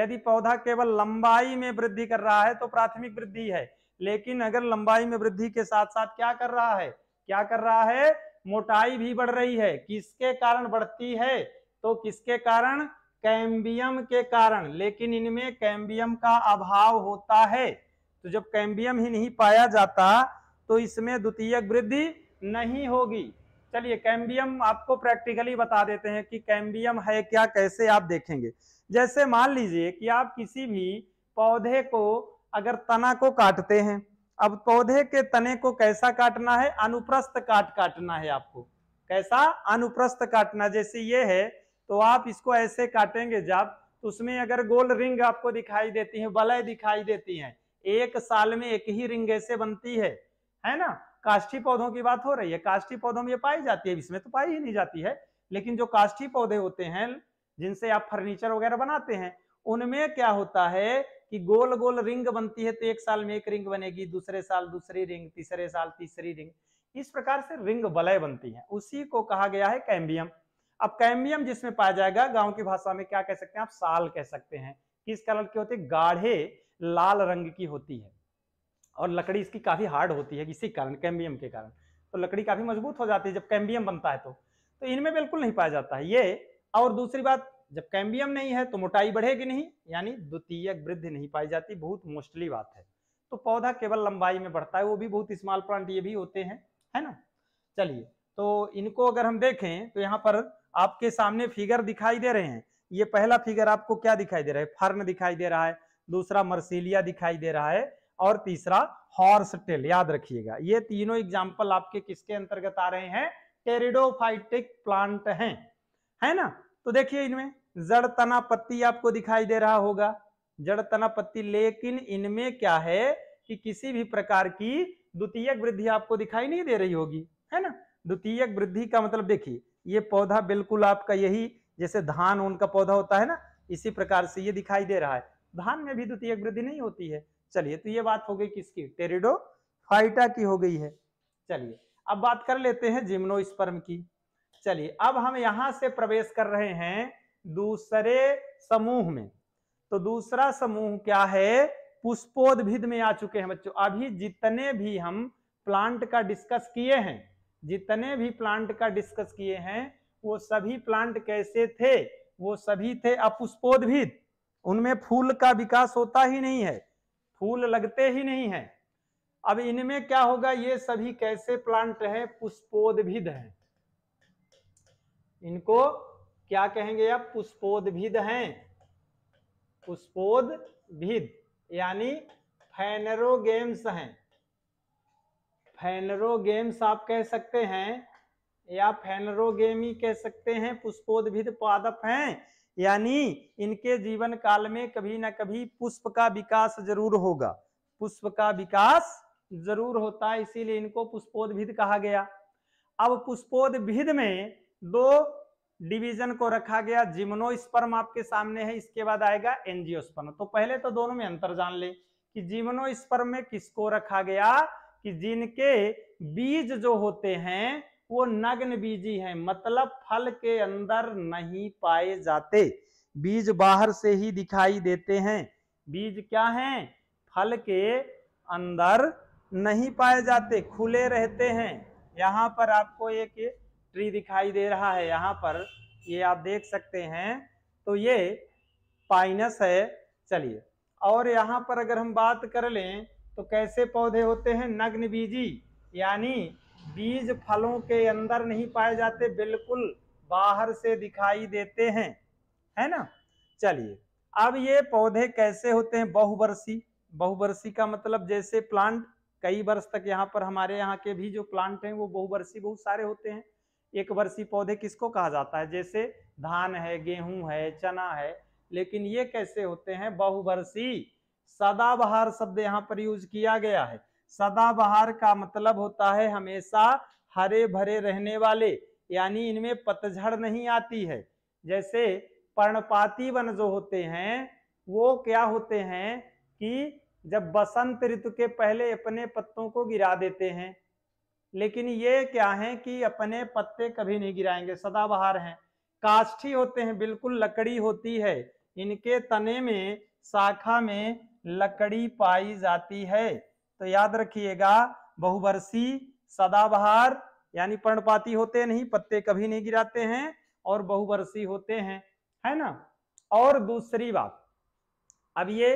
Speaker 1: यदि पौधा केवल लंबाई में वृद्धि कर रहा है तो प्राथमिक वृद्धि है लेकिन अगर लंबाई में वृद्धि के साथ साथ क्या कर रहा है क्या कर रहा है मोटाई भी बढ़ रही है किसके कारण बढ़ती है तो किसके कारण कैम्बियम के कारण लेकिन इनमें कैम्बियम का अभाव होता है तो जब कैम्बियम ही नहीं पाया जाता तो इसमें द्वितीय वृद्धि नहीं होगी चलिए कैम्बियम आपको प्रैक्टिकली बता देते हैं कि कैम्बियम है क्या कैसे आप देखेंगे जैसे मान लीजिए कि आप किसी भी पौधे को अगर तना को काटते हैं अब पौधे के तने को कैसा काटना है अनुप्रस्थ काट काटना है आपको कैसा अनुप्रस्थ काटना जैसे ये है तो आप इसको ऐसे काटेंगे जब तो उसमें अगर गोल रिंग आपको दिखाई देती है वलय दिखाई देती है एक साल में एक ही रिंग ऐसे बनती है है ना काष्ठी पौधों की बात हो रही है काष्ठी पौधों में ये पाई जाती है इसमें तो पाई ही नहीं जाती है लेकिन जो काष्ठी पौधे होते हैं जिनसे आप फर्नीचर वगैरह बनाते हैं उनमें क्या होता है कि गोल गोल रिंग बनती है तो एक साल में एक रिंग बनेगी दूसरे साल दूसरी रिंग तीसरे साल तीसरी रिंग इस प्रकार से रिंग वलय बनती है उसी को कहा गया है कैम्बियम अब कैम्बियम जिसमें पाया जाएगा गांव की भाषा में क्या कह सकते हैं आप साल कह सकते हैं किस कलर की होती है गाढ़े लाल रंग की होती है और लकड़ी इसकी काफी हार्ड होती है इसी कारण कैम्बियम के कारण तो लकड़ी काफी मजबूत हो जाती है जब कैम्बियम बनता है तो तो इनमें बिल्कुल नहीं पाया जाता है ये और दूसरी बात जब कैम्बियम नहीं है तो मोटाई बढ़ेगी नहीं यानी द्वितीय वृद्धि नहीं पाई जाती बहुत मोस्टली बात है तो पौधा केवल लंबाई में बढ़ता है वो भी बहुत स्मॉल प्लांट ये भी होते हैं है ना चलिए तो इनको अगर हम देखें तो यहाँ पर आपके सामने फिगर दिखाई दे रहे हैं ये पहला फिगर आपको क्या दिखाई दे रहा है फर्न दिखाई दे रहा है दूसरा मर्सीलिया दिखाई दे रहा है और तीसरा हॉर्स टेल याद रखिएगा ये तीनों एग्जाम्पल आपके किसके अंतर्गत आ रहे हैं टेरिडोफाइटिक प्लांट हैं है ना तो देखिए इनमें जड़ तना पत्ती आपको दिखाई दे रहा होगा जड़ तना पत्ती लेकिन इनमें क्या है कि किसी भी प्रकार की द्वितीय वृद्धि आपको दिखाई नहीं दे रही होगी है ना द्वितीय वृद्धि का मतलब देखिए ये पौधा बिल्कुल आपका यही जैसे धान उनका पौधा होता है ना इसी प्रकार से ये दिखाई दे रहा है धान में भी द्वितीय वृद्धि नहीं होती है चलिए तो ये बात हो गई किसकी टेरिडो फाइटा की हो गई है चलिए अब बात कर लेते हैं जिम्नोस्पर्म की चलिए अब हम यहां से प्रवेश कर रहे हैं दूसरे समूह में तो दूसरा समूह क्या है पुष्पोद्भिद में आ चुके हैं बच्चों अभी जितने भी हम प्लांट का डिस्कस किए हैं जितने भी प्लांट का डिस्कस किए हैं वो सभी प्लांट कैसे थे वो सभी थे अपुष्पोद्भिद उनमें फूल का विकास होता ही नहीं है फूल लगते ही नहीं है अब इनमें क्या होगा ये सभी कैसे प्लांट हैं पुष्पोद्भिद हैं इनको क्या कहेंगे अब पुष्पोद्भिद हैं पुष्पोद्भिद यानी फैनरोगेम्स हैं फैनरो गेम्स आप कह सकते हैं या फैनरो गेम ही कह सकते हैं पुष्पोद्भिद पादप हैं यानी इनके जीवन काल में कभी ना कभी पुष्प का विकास जरूर होगा पुष्प का विकास जरूर होता है इसीलिए इनको पुष्पोद्भिद कहा गया अब पुष्पोद्भिद में दो डिवीजन को रखा गया स्पर्म आपके सामने है इसके बाद आएगा एनजियोस्पर्म तो पहले तो दोनों में अंतर जान ले कि स्पर्म में किसको रखा गया कि जिनके बीज जो होते हैं वो नग्न बीजी हैं मतलब फल के अंदर नहीं पाए जाते बीज बाहर से ही दिखाई देते हैं बीज क्या हैं फल के अंदर नहीं पाए जाते खुले रहते हैं यहाँ पर आपको एक ट्री दिखाई दे रहा है यहाँ पर ये आप देख सकते हैं तो ये पाइनस है चलिए और यहाँ पर अगर हम बात कर लें तो कैसे पौधे होते हैं नग्न बीजी यानी बीज फलों के अंदर नहीं पाए जाते बिल्कुल बाहर से दिखाई देते हैं है ना चलिए अब ये पौधे कैसे होते हैं बहुवर्षी बहुवर्षी का मतलब जैसे प्लांट कई वर्ष तक यहाँ पर हमारे यहाँ के भी जो प्लांट हैं वो बहुवर्षी बहुत सारे होते हैं एक वर्षी पौधे किसको कहा जाता है जैसे धान है गेहूं है चना है लेकिन ये कैसे होते हैं बहुवर्षी सदाबहार शब्द यहाँ पर यूज किया गया है सदाबहार का मतलब होता है हमेशा हरे भरे रहने वाले यानी इनमें पतझड़ नहीं आती है जैसे पर्णपाती वन जो होते हैं वो क्या होते हैं कि जब बसंत ऋतु के पहले अपने पत्तों को गिरा देते हैं लेकिन ये क्या है कि अपने पत्ते कभी नहीं गिराएंगे सदाबहार हैं काष्ठी होते हैं बिल्कुल लकड़ी होती है इनके तने में शाखा में लकड़ी पाई जाती है तो याद रखिएगा बहुवर्षी सदाबहार यानी पर्णपाती होते नहीं पत्ते कभी नहीं गिराते हैं और बहुवर्षी होते हैं है ना और दूसरी बात अब ये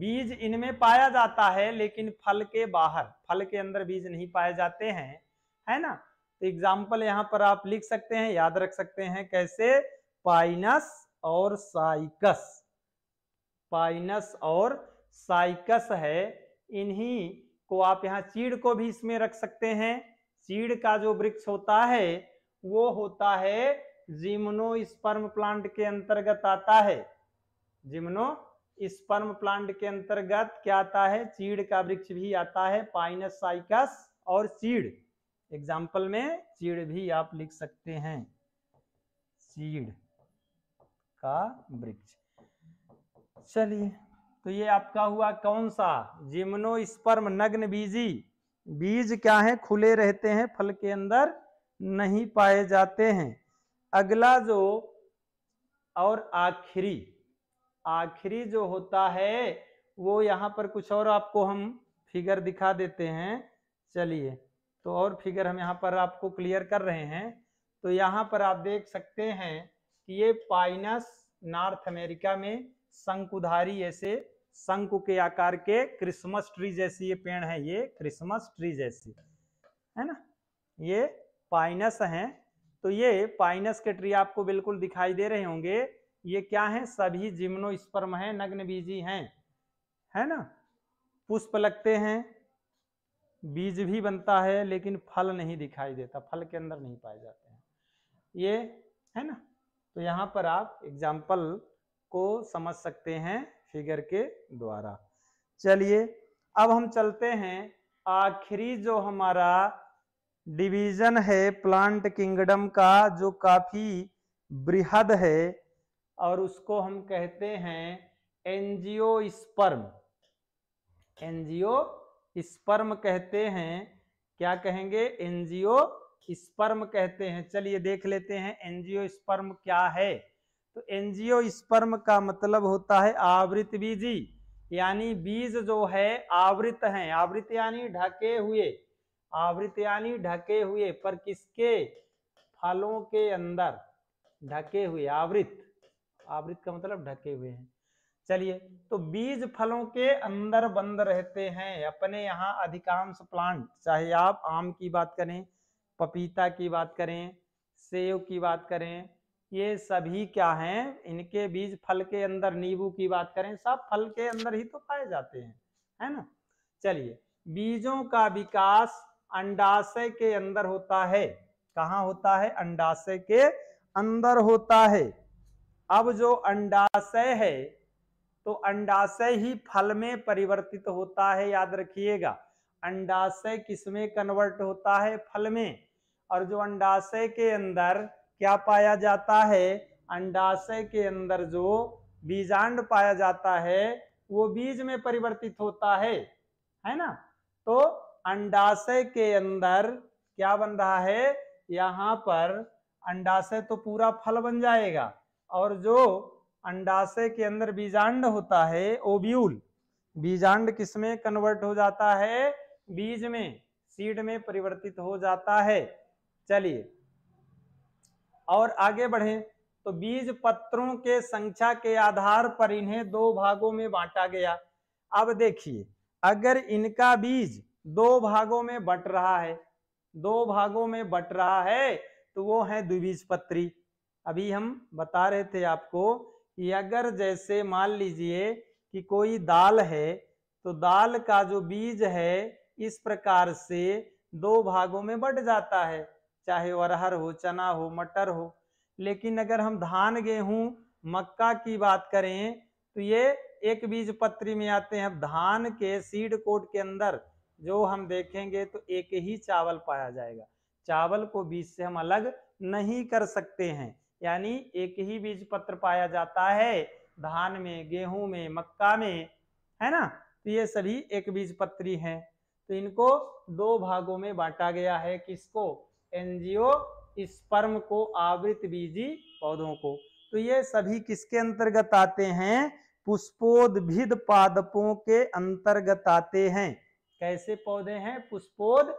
Speaker 1: बीज इनमें पाया जाता है लेकिन फल के बाहर फल के अंदर बीज नहीं पाए जाते हैं है ना तो एग्जाम्पल यहाँ पर आप लिख सकते हैं याद रख सकते हैं कैसे पाइनस और साइकस पाइनस और साइकस है इन्हीं को आप यहाँ चीड़ को भी इसमें रख सकते हैं चीड़ का जो वृक्ष होता है वो होता है जिम्नो स्पर्म प्लांट के अंतर्गत आता है जिम्नो स्पर्म प्लांट के अंतर्गत क्या आता है चीड़ का वृक्ष भी आता है पाइनस साइकस और चीड़ एग्जाम्पल में चीड़ भी आप लिख सकते हैं चीड़ का वृक्ष चलिए तो ये आपका हुआ कौन सा जिम्नोस्पर्म नग्न बीजी बीज क्या है खुले रहते हैं फल के अंदर नहीं पाए जाते हैं अगला जो और आखिरी आखिरी जो होता है वो यहाँ पर कुछ और आपको हम फिगर दिखा देते हैं चलिए तो और फिगर हम यहाँ पर आपको क्लियर कर रहे हैं तो यहाँ पर आप देख सकते हैं कि ये पाइनस नॉर्थ अमेरिका में शंकुधारी ऐसे शंकु के आकार के क्रिसमस ट्री जैसी ये पेड़ है ये क्रिसमस ट्री जैसी है ना ये पाइनस हैं तो ये पाइनस के ट्री आपको बिल्कुल दिखाई दे रहे होंगे ये क्या है सभी जिम्नो स्पर्म है नग्न बीजी है है ना पुष्प लगते हैं बीज भी बनता है लेकिन फल नहीं दिखाई देता फल के अंदर नहीं पाए जाते हैं ये है ना तो यहाँ पर आप एग्जाम्पल को समझ सकते हैं फिगर के द्वारा चलिए अब हम चलते हैं आखिरी जो हमारा डिवीजन है प्लांट किंगडम का जो काफी बृहद है और उसको हम कहते हैं एनजीओ स्पर्म एनजीओ स्पर्म कहते हैं क्या कहेंगे एनजीओ स्पर्म कहते हैं चलिए देख लेते हैं एनजीओ स्पर्म क्या है तो एनजीओ स्पर्म का मतलब होता है आवृत बीजी यानी बीज जो है आवृत हैं आवृत यानी ढके हुए आवृत यानी ढके हुए पर किसके फलों के अंदर ढके हुए आवृत आवृत का मतलब ढके हुए हैं चलिए तो बीज फलों के अंदर बंद रहते हैं अपने यहाँ अधिकांश प्लांट चाहे आप आम की बात करें पपीता की बात करें सेब की बात करें ये सभी क्या हैं इनके बीज फल के अंदर नींबू की बात करें सब फल के अंदर ही तो पाए जाते हैं है ना चलिए बीजों का विकास अंडाशय के अंदर होता है कहा होता है अंडाशय के अंदर होता है अब जो अंडाशय है तो अंडाशय ही फल में परिवर्तित होता है याद रखिएगा अंडाशय किसमें कन्वर्ट होता है फल में और जो अंडाशय के अंदर क्या पाया जाता है अंडाशय के अंदर जो बीजांड पाया जाता है वो बीज में परिवर्तित होता है है ना तो अंडाशय के अंदर क्या बन रहा है यहाँ पर अंडाशय तो पूरा फल बन जाएगा और जो अंडाशय के अंदर बीजांड होता है ओब्यूल बीजांड किसमें कन्वर्ट हो जाता है बीज में सीड में परिवर्तित हो जाता है चलिए और आगे बढ़े तो बीज पत्रों के संख्या के आधार पर इन्हें दो भागों में बांटा गया अब देखिए अगर इनका बीज दो भागों में बट रहा है दो भागों में बट रहा है तो वो है द्विबीजपत्री अभी हम बता रहे थे आपको कि अगर जैसे मान लीजिए कि कोई दाल है तो दाल का जो बीज है इस प्रकार से दो भागों में बट जाता है चाहे अरहर हो चना हो मटर हो लेकिन अगर हम धान गेहूं मक्का की बात करें तो ये एक बीज पत्री में आते हैं धान के सीड कोट के अंदर जो हम देखेंगे तो एक ही चावल पाया जाएगा चावल को बीज से हम अलग नहीं कर सकते हैं यानी एक ही बीज पत्र पाया जाता है धान में गेहूं में मक्का में है ना तो ये सभी एक बीज पत्री है तो इनको दो भागों में बांटा गया है किसको एनजीओ स्पर्म को आवृत बीजी पौधों को तो ये सभी किसके अंतर्गत आते हैं पुष्पोद्भिद पादपों के अंतर्गत आते हैं कैसे पौधे हैं पुष्पोद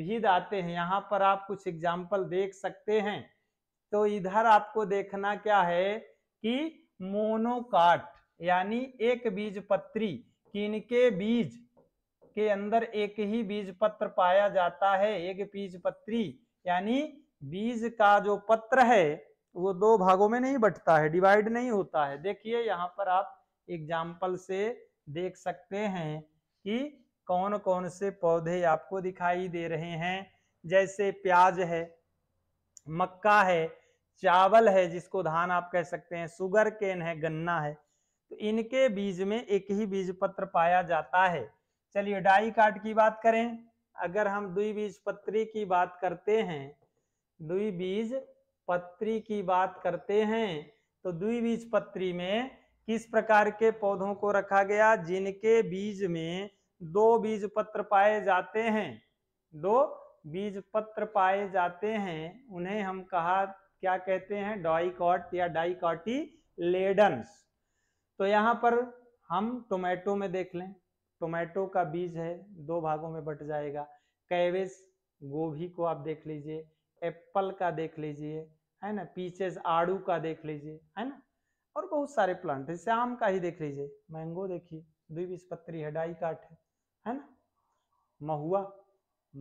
Speaker 1: भीद आते हैं यहाँ पर आप कुछ एग्जाम्पल देख सकते हैं तो इधर आपको देखना क्या है कि मोनोकाट यानी एक बीज पत्री किनके बीज के अंदर एक ही बीज पत्र पाया जाता है एक बीज पत्री यानी बीज का जो पत्र है वो दो भागों में नहीं बटता है डिवाइड नहीं होता है देखिए यहाँ पर आप एग्जाम्पल से देख सकते हैं कि कौन कौन से पौधे आपको दिखाई दे रहे हैं जैसे प्याज है मक्का है चावल है जिसको धान आप कह सकते हैं सुगर केन है गन्ना है तो इनके बीज में एक ही बीज पत्र पाया जाता है चलिए डाई कार्ड की बात करें अगर हम द्विबीज पत्री की बात करते हैं द्विबीज पत्री की बात करते हैं तो द्विबीज पत्री में किस प्रकार के पौधों को रखा गया जिनके बीज में दो बीज पत्र पाए जाते हैं दो बीज पत्र पाए जाते हैं उन्हें हम कहा क्या कहते हैं डाइकॉट या डाइकॉटी लेडन्स तो यहाँ पर हम टोमेटो में देख लें टोमेटो का बीज है दो भागों में बट जाएगा कैबेज गोभी को आप देख लीजिए एप्पल का देख लीजिए है ना पीचेस आड़ू का देख लीजिए है ना और बहुत सारे प्लांट जैसे आम का ही देख लीजिए मैंगो देखिए द्विबीजपत्री है डाई काट है है ना महुआ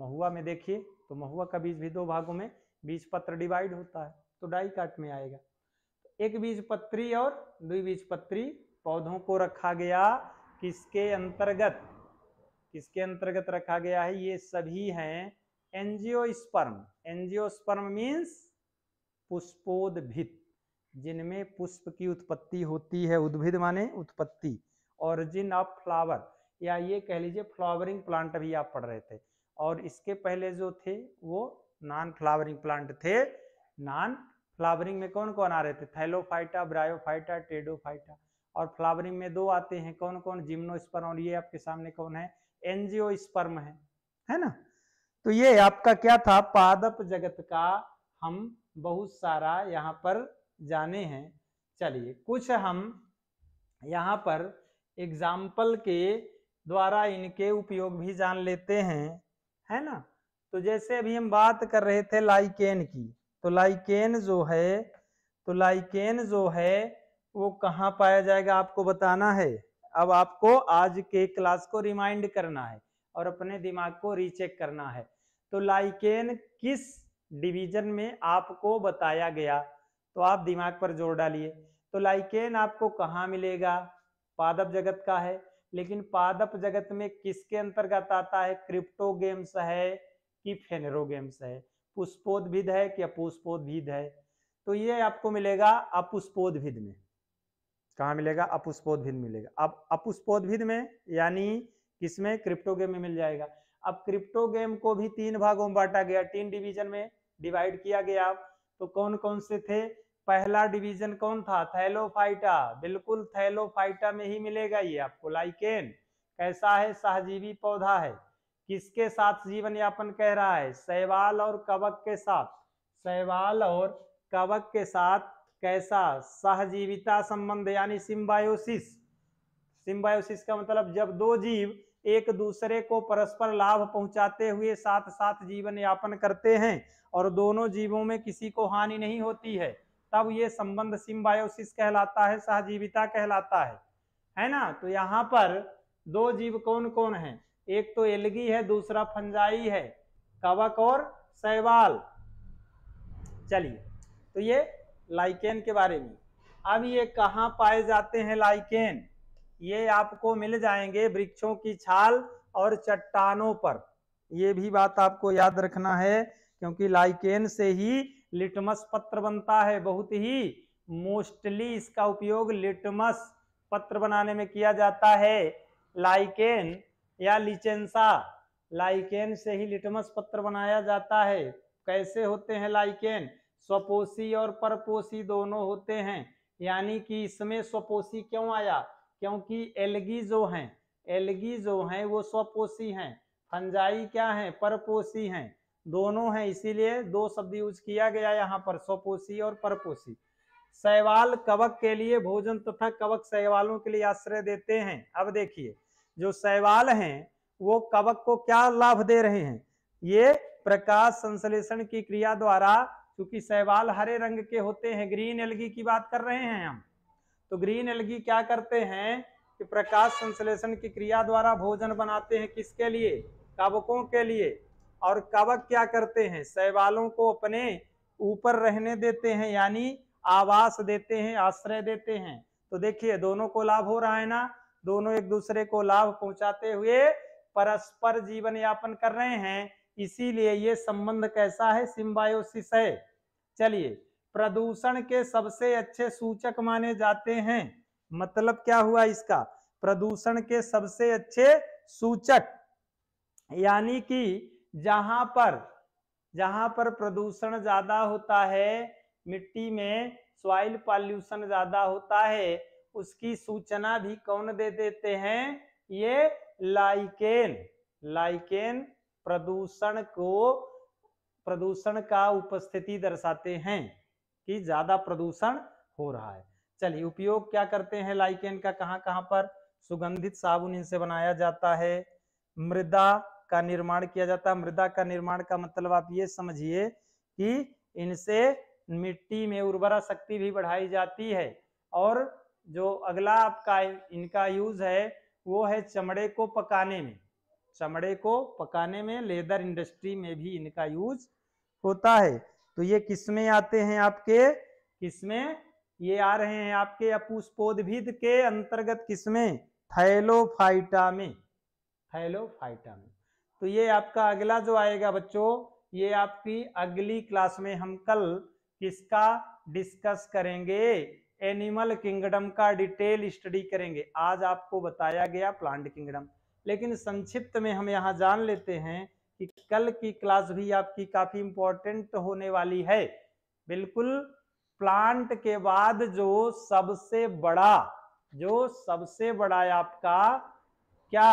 Speaker 1: महुआ में देखिए तो महुआ का बीज भी दो भागों में बीज पत्र डिवाइड होता है तो डाई काट में आएगा एक बीज पत्री और दुई बीज पत्री पौधों को रखा गया किसके अंतर्गत किसके अंतर्गत रखा गया है ये सभी हैं एनजीओ एंजियोस्पर्म मीन्स पुष्पोदित जिनमें पुष्प की उत्पत्ति होती है उद्भिद माने उत्पत्ति ऑरिजिन ऑफ फ्लावर या ये कह लीजिए फ्लावरिंग प्लांट भी आप पढ़ रहे थे और इसके पहले जो थे वो नॉन फ्लावरिंग प्लांट थे नॉन फ्लावरिंग में कौन कौन आ रहे थे थैलोफाइटा ब्रायोफाइटा टेडोफाइटा और फ्लावरिंग में दो आते हैं कौन कौन जिम्नोस्पर्म और ये आपके सामने कौन है स्पर्म है है ना तो ये आपका क्या था पादप जगत का हम बहुत सारा यहाँ पर जाने हैं चलिए कुछ हम यहाँ पर एग्जाम्पल के द्वारा इनके उपयोग भी जान लेते हैं है ना तो जैसे अभी हम बात कर रहे थे लाइकेन की तो लाइकेन जो है तो लाइकेन जो है वो कहाँ पाया जाएगा आपको बताना है अब आपको आज के क्लास को रिमाइंड करना है और अपने दिमाग को रीचेक करना है तो लाइकेन किस डिवीजन में आपको बताया गया तो आप दिमाग पर जोर डालिए तो लाइकेन आपको कहाँ मिलेगा पादप जगत का है लेकिन पादप जगत में किसके अंतर्गत आता है क्रिप्टो गेम्स है कि गेम्स है पुष्पोद्भिद है कि अपुष्पोद्भिद है तो ये आपको मिलेगा अपुष्पोद्भिद में कहाँ मिलेगा अपुष्पोद्भिद मिलेगा अब अपुष्पोद्भिद में यानी किसमें गेम में मिल जाएगा अब गेम को भी तीन भागों में बांटा गया तीन डिवीजन में डिवाइड किया गया तो कौन कौन से थे पहला डिवीजन कौन था थैलोफाइटा बिल्कुल थैलोफाइटा में ही मिलेगा ये आपको लाइकेन कैसा है सहजीवी पौधा है किसके साथ जीवन यापन कह रहा है सहवाल और कवक के साथ सहवाल और कवक के साथ कैसा सहजीविता संबंध यानी सिम्बायोसिस सिम्बायोसिस का मतलब जब दो जीव एक दूसरे को परस्पर लाभ पहुंचाते हुए साथ साथ जीवन यापन करते हैं और दोनों जीवों में किसी को हानि नहीं होती है तब ये संबंध सिम्बायोसिस कहलाता है सहजीविता कहलाता है है ना तो यहाँ पर दो जीव कौन कौन है एक तो एलगी है दूसरा फंजाई है कवक और शैवाल चलिए तो ये लाइकेन के बारे में अब ये कहाँ पाए जाते हैं लाइकेन ये आपको मिल जाएंगे वृक्षों की छाल और चट्टानों पर ये भी बात आपको याद रखना है क्योंकि लाइकेन से ही लिटमस पत्र बनता है बहुत ही मोस्टली इसका उपयोग लिटमस पत्र बनाने में किया जाता है लाइकेन या लिचेंसा लाइकेन से ही लिटमस पत्र बनाया जाता है कैसे होते हैं लाइकेन स्वपोषी और परपोषी दोनों होते हैं यानी कि इसमें स्वपोषी क्यों आया क्योंकि एलगी जो हैं एलगी जो हैं वो स्वपोषी हैं फंजाई क्या है परपोषी हैं दोनों हैं इसीलिए दो शब्द यूज किया गया यहाँ पर स्वपोषी और परपोषी शैवाल कवक के लिए भोजन तथा कवक शैवालों के लिए आश्रय देते हैं अब देखिए जो शैवाल हैं वो कवक को क्या लाभ दे रहे हैं ये प्रकाश संश्लेषण की क्रिया द्वारा क्योंकि सहवाल हरे रंग के होते हैं ग्रीन एलगी की बात कर रहे हैं हम तो ग्रीन एलगी क्या करते हैं कि प्रकाश संश्लेषण की क्रिया द्वारा भोजन बनाते हैं किसके लिए कवकों के लिए और कवक क्या करते हैं सैवालों को अपने ऊपर रहने देते हैं यानी आवास देते हैं आश्रय देते हैं तो देखिए दोनों को लाभ हो रहा है ना दोनों एक दूसरे को लाभ पहुंचाते हुए परस्पर जीवन यापन कर रहे हैं इसीलिए ये संबंध कैसा है सिम्बायोसिस है चलिए प्रदूषण के सबसे अच्छे सूचक माने जाते हैं मतलब क्या हुआ इसका प्रदूषण के सबसे अच्छे सूचक यानी कि जहां पर जहां पर प्रदूषण ज्यादा होता है मिट्टी में सॉइल पॉल्यूशन ज्यादा होता है उसकी सूचना भी कौन दे देते हैं ये लाइकेन लाइकेन प्रदूषण को प्रदूषण का उपस्थिति दर्शाते हैं कि ज्यादा प्रदूषण हो रहा है चलिए उपयोग क्या करते हैं लाइकेन का कहां कहां पर सुगंधित साबुन इनसे बनाया जाता है मृदा का निर्माण किया जाता है मृदा का निर्माण का मतलब आप ये समझिए कि इनसे मिट्टी में उर्वरा शक्ति भी बढ़ाई जाती है और जो अगला आपका इनका यूज है वो है चमड़े को पकाने में चमड़े को पकाने में लेदर इंडस्ट्री में भी इनका यूज होता है तो ये किसमें आते हैं आपके किसमें ये आ रहे हैं आपके अपुष्पोदिद के अंतर्गत किसमें थैलोफाइटा में थैलोफाइटा में तो ये आपका अगला जो आएगा बच्चों ये आपकी अगली क्लास में हम कल किसका डिस्कस करेंगे एनिमल किंगडम का डिटेल स्टडी करेंगे आज आपको बताया गया प्लांट किंगडम लेकिन संक्षिप्त में हम यहाँ जान लेते हैं कि कल की क्लास भी आपकी काफ़ी इंपॉर्टेंट होने वाली है बिल्कुल प्लांट के बाद जो सबसे बड़ा जो सबसे बड़ा आपका क्या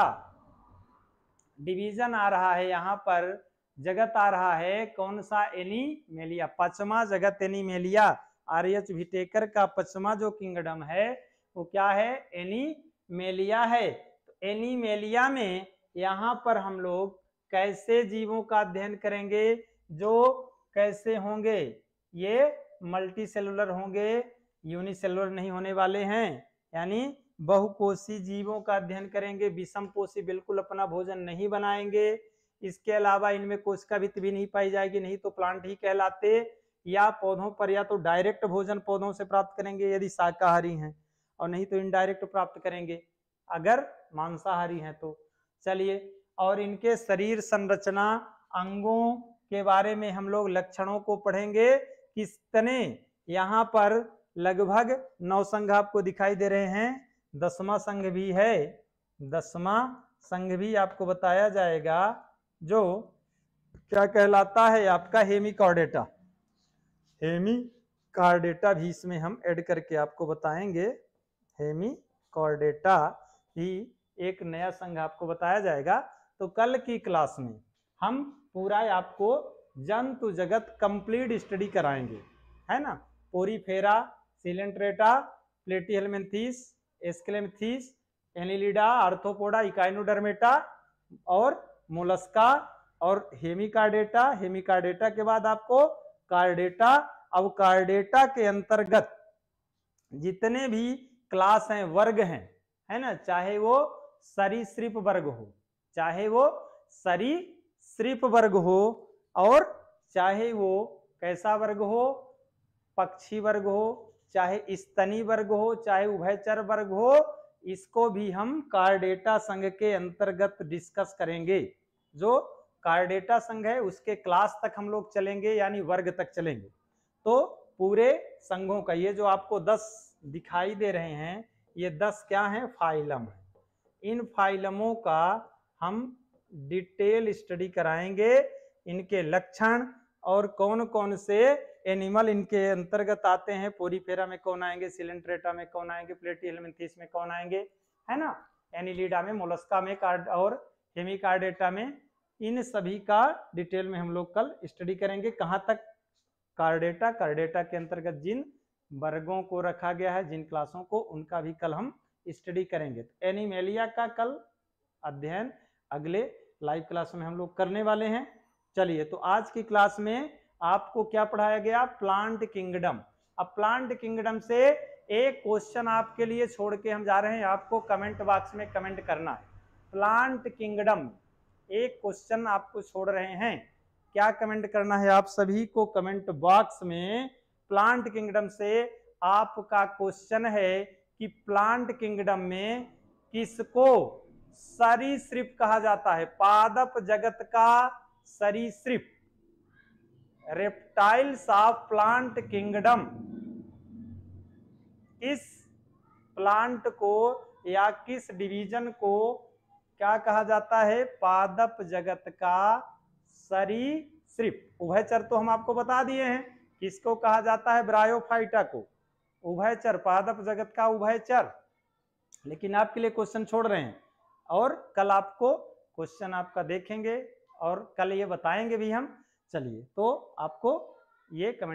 Speaker 1: डिवीजन आ रहा है यहाँ पर जगत आ रहा है कौन सा एनी मेलिया पचमा जगत एनी आर एच भिटेकर का पचमा जो किंगडम है वो क्या है एनी मेलिया है एनिमेलिया में यहाँ पर हम लोग कैसे जीवों का अध्ययन करेंगे जो कैसे होंगे ये मल्टी सेलुलर होंगे यूनिसेलुलर नहीं होने वाले हैं यानी बहुकोशी जीवों का अध्ययन करेंगे विषम कोशी बिल्कुल अपना भोजन नहीं बनाएंगे इसके अलावा इनमें कोशिका भित्त भी नहीं पाई जाएगी नहीं तो प्लांट ही कहलाते या पौधों पर या तो डायरेक्ट भोजन पौधों से प्राप्त करेंगे यदि शाकाहारी हैं और नहीं तो इनडायरेक्ट प्राप्त करेंगे अगर मांसाहारी हैं तो चलिए और इनके शरीर संरचना अंगों के बारे में हम लोग लक्षणों को पढ़ेंगे कितने यहाँ पर लगभग नौ संघ आपको दिखाई दे रहे हैं दसवा संघ भी है दसवा संघ भी आपको बताया जाएगा जो क्या कहलाता है आपका हेमिकॉर्डेटा हेमी कार्डेटा भी इसमें हम ऐड करके आपको बताएंगे हेमी कॉर्डेटा ही एक नया संघ आपको बताया जाएगा तो कल की क्लास में हम पूरा आपको जंतु जगत कंप्लीट स्टडी कराएंगे है ना porifera coelenterata platyhelminthes aschelminthes annelida arthropoda echinodermata और मोलस्का और हेमिकार्डेटा हेमिकार्डेटा के बाद आपको कार्डेटा अब कार्डेटा के अंतर्गत जितने भी क्लास हैं वर्ग हैं है ना चाहे वो सरीसृप वर्ग हो चाहे वो सरीसृप वर्ग हो और चाहे वो कैसा वर्ग हो पक्षी वर्ग हो चाहे स्तनी वर्ग हो चाहे उभयचर वर्ग हो इसको भी हम कार्डेटा संघ के अंतर्गत डिस्कस करेंगे जो कार्डेटा संघ है उसके क्लास तक हम लोग चलेंगे यानी वर्ग तक चलेंगे तो पूरे संघों का ये जो आपको दस दिखाई दे रहे हैं ये दस क्या है फाइलम है इन फाइलमों का हम डिटेल स्टडी कराएंगे इनके लक्षण और कौन कौन से एनिमल इनके अंतर्गत आते हैं पोरीफेरा में कौन आएंगे सिलेंट्रेटा में कौन आएंगे प्लेटीस में कौन आएंगे है ना एनिलीडा में मोलस्का में कार्ड और हेमिकार्डेटा में इन सभी का डिटेल में हम लोग कल स्टडी करेंगे कहाँ तक कार्डेटा कार्डेटा के अंतर्गत जिन वर्गों को रखा गया है जिन क्लासों को उनका भी कल हम स्टडी करेंगे तो एनिमेलिया का कल अध्ययन अगले लाइव क्लास में हम लोग करने वाले हैं चलिए तो आज की क्लास में आपको क्या पढ़ाया गया प्लांट किंगडम अब प्लांट किंगडम से एक क्वेश्चन आपके लिए छोड़ के हम जा रहे हैं आपको कमेंट बॉक्स में कमेंट करना है प्लांट किंगडम एक क्वेश्चन आपको छोड़ रहे हैं क्या कमेंट करना है आप सभी को कमेंट बॉक्स में प्लांट किंगडम से आपका क्वेश्चन है कि प्लांट किंगडम में किसको सरीसृप कहा जाता है पादप जगत का सरीसृप रेप्टाइल्स ऑफ प्लांट किंगडम इस प्लांट को या किस डिवीजन को क्या कहा जाता है पादप जगत का सरीसृप उभयचर तो हम आपको बता दिए हैं किसको कहा जाता है ब्रायोफाइटा को उभयचर पादप जगत का उभयचर लेकिन आपके लिए क्वेश्चन छोड़ रहे हैं और कल आपको क्वेश्चन आपका देखेंगे और कल ये बताएंगे भी हम चलिए तो आपको ये कमेंट